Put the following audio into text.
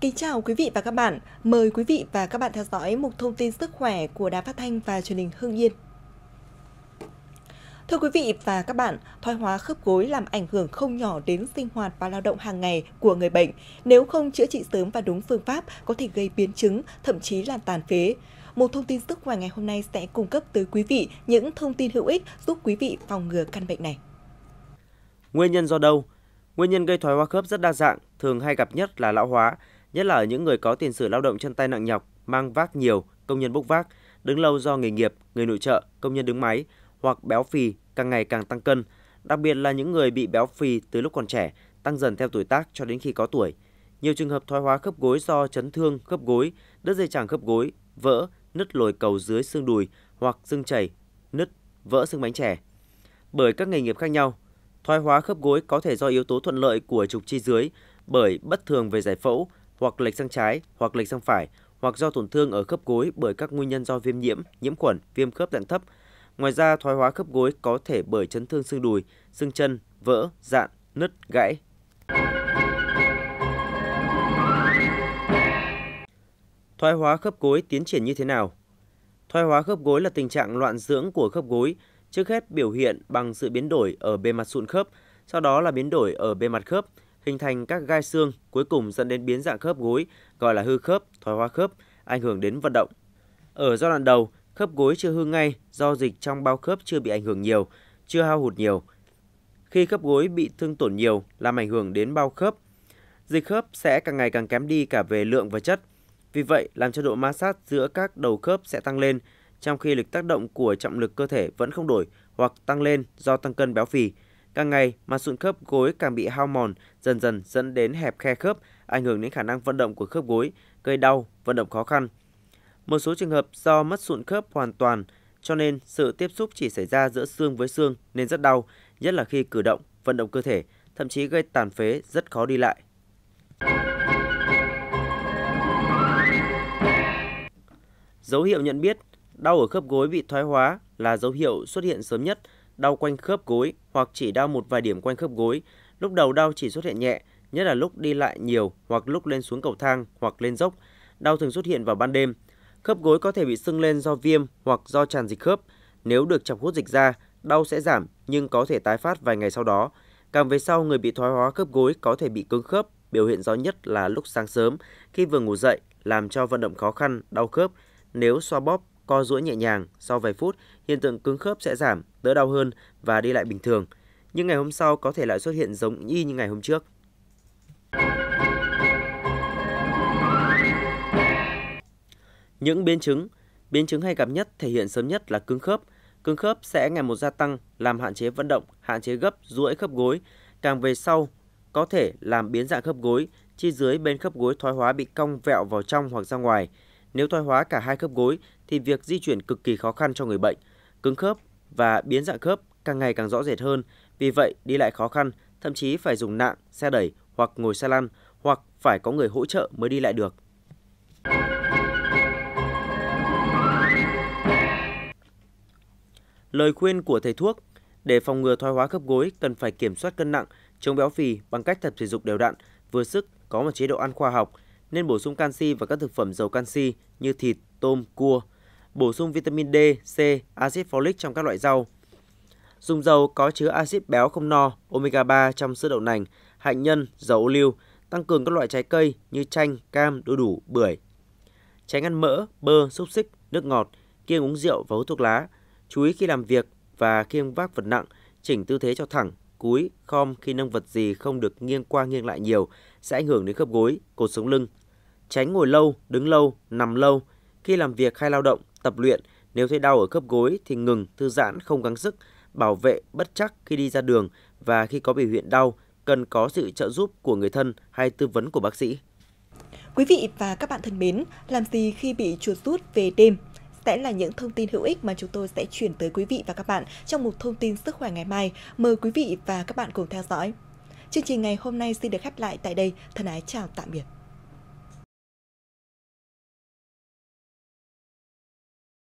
Kính chào quý vị và các bạn. Mời quý vị và các bạn theo dõi mục thông tin sức khỏe của Đài Phát thanh và Truyền hình Hưng Yên. Thưa quý vị và các bạn, thoái hóa khớp gối làm ảnh hưởng không nhỏ đến sinh hoạt và lao động hàng ngày của người bệnh. Nếu không chữa trị sớm và đúng phương pháp, có thể gây biến chứng, thậm chí là tàn phế. Một thông tin sức khỏe ngày hôm nay sẽ cung cấp tới quý vị những thông tin hữu ích giúp quý vị phòng ngừa căn bệnh này. Nguyên nhân do đâu? Nguyên nhân gây thoái hóa khớp rất đa dạng, thường hay gặp nhất là lão hóa, nhất là ở những người có tiền sử lao động chân tay nặng nhọc, mang vác nhiều, công nhân bốc vác, đứng lâu do nghề nghiệp, người nội trợ, công nhân đứng máy hoặc béo phì càng ngày càng tăng cân, đặc biệt là những người bị béo phì từ lúc còn trẻ, tăng dần theo tuổi tác cho đến khi có tuổi. Nhiều trường hợp thoái hóa khớp gối do chấn thương khớp gối, đứt dây chằng khớp gối, vỡ, nứt lồi cầu dưới xương đùi hoặc xương chảy, nứt, vỡ xương bánh chè. Bởi các nghề nghiệp khác nhau, thoái hóa khớp gối có thể do yếu tố thuận lợi của trục chi dưới bởi bất thường về giải phẫu, hoặc lệch sang trái hoặc lệch sang phải hoặc do tổn thương ở khớp gối bởi các nguyên nhân do viêm nhiễm, nhiễm khuẩn, viêm khớp dạng thấp. Ngoài ra, thoái hóa khớp gối có thể bởi chấn thương xương đùi, xương chân, vỡ, dạn, nứt, gãy. Thoái hóa khớp gối tiến triển như thế nào? Thoái hóa khớp gối là tình trạng loạn dưỡng của khớp gối, trước hết biểu hiện bằng sự biến đổi ở bề mặt sụn khớp, sau đó là biến đổi ở bề mặt khớp, hình thành các gai xương, cuối cùng dẫn đến biến dạng khớp gối, gọi là hư khớp, thoái hóa khớp, ảnh hưởng đến vận động. Ở giai đoạn đầu, khớp gối chưa hư ngay do dịch trong bao khớp chưa bị ảnh hưởng nhiều, chưa hao hụt nhiều. Khi khớp gối bị thương tổn nhiều làm ảnh hưởng đến bao khớp, dịch khớp sẽ càng ngày càng kém đi cả về lượng và chất. Vì vậy, làm cho độ ma sát giữa các đầu khớp sẽ tăng lên, trong khi lực tác động của trọng lực cơ thể vẫn không đổi hoặc tăng lên do tăng cân béo phì, Càng ngày mà sụn khớp gối càng bị hao mòn, dần dần dẫn đến hẹp khe khớp, ảnh hưởng đến khả năng vận động của khớp gối, gây đau, vận động khó khăn. Một số trường hợp do mất sụn khớp hoàn toàn, cho nên sự tiếp xúc chỉ xảy ra giữa xương với xương nên rất đau, nhất là khi cử động, vận động cơ thể, thậm chí gây tàn phế rất khó đi lại. Dấu hiệu nhận biết đau ở khớp gối bị thoái hóa là dấu hiệu xuất hiện sớm nhất – đau quanh khớp gối hoặc chỉ đau một vài điểm quanh khớp gối. Lúc đầu đau chỉ xuất hiện nhẹ, nhất là lúc đi lại nhiều hoặc lúc lên xuống cầu thang hoặc lên dốc. Đau thường xuất hiện vào ban đêm. Khớp gối có thể bị sưng lên do viêm hoặc do tràn dịch khớp. Nếu được chọc hút dịch ra, đau sẽ giảm nhưng có thể tái phát vài ngày sau đó. Càng về sau, người bị thoái hóa khớp gối có thể bị cứng khớp, biểu hiện rõ nhất là lúc sáng sớm khi vừa ngủ dậy làm cho vận động khó khăn, đau khớp. Nếu xoa bóp co duỗi nhẹ nhàng, sau vài phút, hiện tượng cứng khớp sẽ giảm, đỡ đau hơn và đi lại bình thường. Nhưng ngày hôm sau có thể lại xuất hiện giống y như ngày hôm trước. Những biến chứng Biến chứng hay gặp nhất thể hiện sớm nhất là cứng khớp. Cứng khớp sẽ ngày một gia tăng, làm hạn chế vận động, hạn chế gấp, duỗi khớp gối. Càng về sau, có thể làm biến dạng khớp gối, chi dưới bên khớp gối thoái hóa bị cong vẹo vào trong hoặc ra ngoài. Nếu thoái hóa cả hai khớp gối thì việc di chuyển cực kỳ khó khăn cho người bệnh, cứng khớp và biến dạng khớp càng ngày càng rõ rệt hơn, vì vậy đi lại khó khăn, thậm chí phải dùng nạng, xe đẩy hoặc ngồi xe lăn hoặc phải có người hỗ trợ mới đi lại được. Lời khuyên của thầy thuốc để phòng ngừa thoái hóa khớp gối cần phải kiểm soát cân nặng, chống béo phì bằng cách tập thể dục đều đặn, vừa sức, có một chế độ ăn khoa học, nên bổ sung canxi và các thực phẩm giàu canxi như thịt, tôm, cua – bổ sung vitamin D, C, axit folic trong các loại rau. Dùng dầu có chứa axit béo không no, omega 3 trong sữa đậu nành, hạnh nhân, dầu ô liu, tăng cường các loại trái cây như chanh, cam, đu đủ, bưởi. Tránh ăn mỡ, bơ, xúc xích, nước ngọt, kiêng uống rượu và hút thuốc lá. Chú ý khi làm việc và kiêng vác vật nặng, chỉnh tư thế cho thẳng, cúi, khom khi nâng vật gì không được nghiêng qua nghiêng lại nhiều sẽ ảnh hưởng đến khớp gối, cột sống lưng. Tránh ngồi lâu, đứng lâu, nằm lâu. Khi làm việc hay lao động tập luyện, nếu thấy đau ở khớp gối thì ngừng, thư giãn, không gắng sức, bảo vệ bất chắc khi đi ra đường và khi có biểu hiện đau cần có sự trợ giúp của người thân hay tư vấn của bác sĩ. Quý vị và các bạn thân mến, làm gì khi bị chuột rút về đêm? sẽ là những thông tin hữu ích mà chúng tôi sẽ chuyển tới quý vị và các bạn trong một thông tin sức khỏe ngày mai. Mời quý vị và các bạn cùng theo dõi. Chương trình ngày hôm nay xin được khép lại tại đây. Thân ái chào tạm biệt.